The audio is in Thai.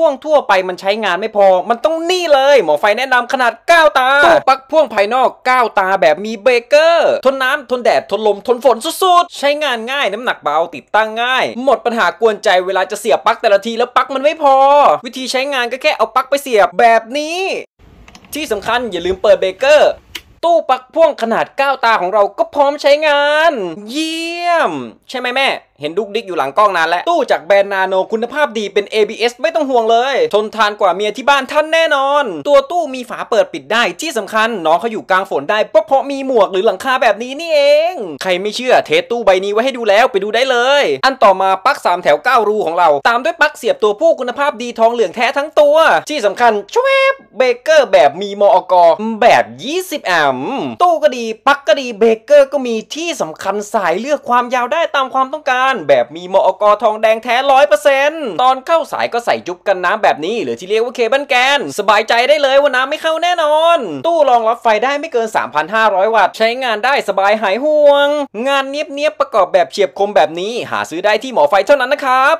พ่วงทั่วไปมันใช้งานไม่พอ มันต้องนี่เลย หมอไฟแนะนำขนาด 9 ตา ตู้ปลั๊กพ่วงภายนอก 9 ตาแบบมีเบรกเกอร์ ทนน้าทนแดด ทนลมทนฝนสุดๆ ใช้งานง่ายน้ำหนักเบาติดตั้งง่าย หมดปัญหากวนใจเวลาจะเสียบปลั๊กแต่ละทีแล้วปลั๊กมันไม่พอ วิธีใช้งานก็แค่เอาปลั๊กไปเสียบแบบนี้ ที่สำคัญอย่าลืมเปิดเบรกเกอร์ ตู้ปักพ่วงขนาด9ตาของเราก็พร้อมใช้งาน เยี่ยม ใช่ไหมแม่เห็นดุกดิกอยู่หลังกล้องนานแล้วตู้จากแบรนด์นาโนคุณภาพดีเป็น ABS ไม่ต้องห่วงเลย ทนทานกว่าเมียที่บ้านท่านแน่นอน ตัวตู้มีฝาเปิดปิดได้ที่สำคัญน้องเขาอยู่กลางฝนได้ เพราะเพราะมีหมวกหรือหลังคาแบบนี้นี่เอง ใครไม่เชื่อเทสตู้ใบนี้ไว้ให้ดูแล้วไปดูได้เลย อันต่อมาปลั๊ก3 แถว 9 รูของเรา ตามด้วยปลั๊กเสียบตัวผู้คุณภาพดีทองเหลืองแท้ทั้งตัว ที่สำคัญชวบเบเกอร์แบบมีมอกอแบบ20แอมตู้ก็ดีปลั๊กก็ดีเบเกอร์ก็มีที่สำคัญสายเลือกความยาวได้ตามความต้องการานแบบมีมอกอทองแดงแท้ร้อยเปอร์เซ็นต์ตอนเข้าสายก็ใส่จุ๊บกันน้ำแบบนี้หรือที่เรียกว่าเคเบิลแกน สบายใจได้เลยว่าน้ำไม่เข้าแน่นอน ตู้รองรับไฟได้ไม่เกิน 3,500 วัตต์ ใช้งานได้สบายหายห่วง งานเนี้ยบๆประกอบแบบเฉียบคมแบบนี้หาซื้อได้ที่หมอไฟเท่านั้นนะครับ